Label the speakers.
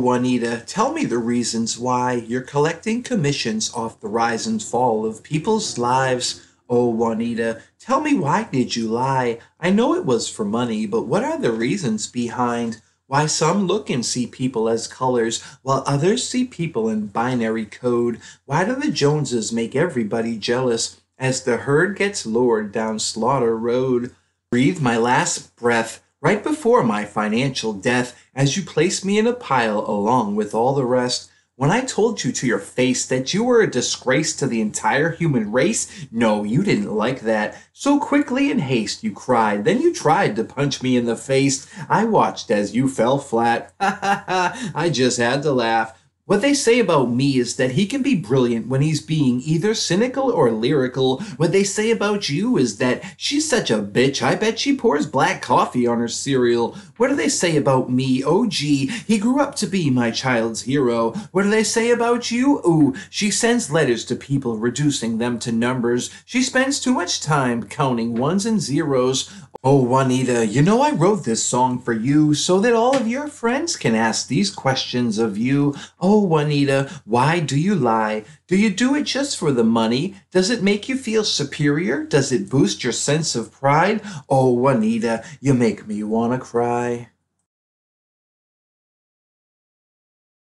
Speaker 1: Juanita, tell me the reasons why you're collecting commissions off the rise and fall of people's lives. Oh, Juanita, tell me why did you lie? I know it was for money, but what are the reasons behind why some look and see people as colors while others see people in binary code? Why do the Joneses make everybody jealous as the herd gets lured down Slaughter Road? Breathe my last breath. Right before my financial death, as you placed me in a pile along with all the rest, when I told you to your face that you were a disgrace to the entire human race, no, you didn't like that. So quickly in haste you cried, then you tried to punch me in the face. I watched as you fell flat. Ha ha ha, I just had to laugh. What they say about me is that he can be brilliant when he's being either cynical or lyrical. What they say about you is that she's such a bitch, I bet she pours black coffee on her cereal. What do they say about me? Oh gee, he grew up to be my child's hero. What do they say about you? Ooh, she sends letters to people, reducing them to numbers. She spends too much time counting ones and zeros. Oh, Juanita, you know I wrote this song for you so that all of your friends can ask these questions of you. Oh, Juanita, why do you lie? Do you do it just for the money? Does it make you feel superior? Does it boost your sense of pride? Oh, Juanita, you make me want to cry.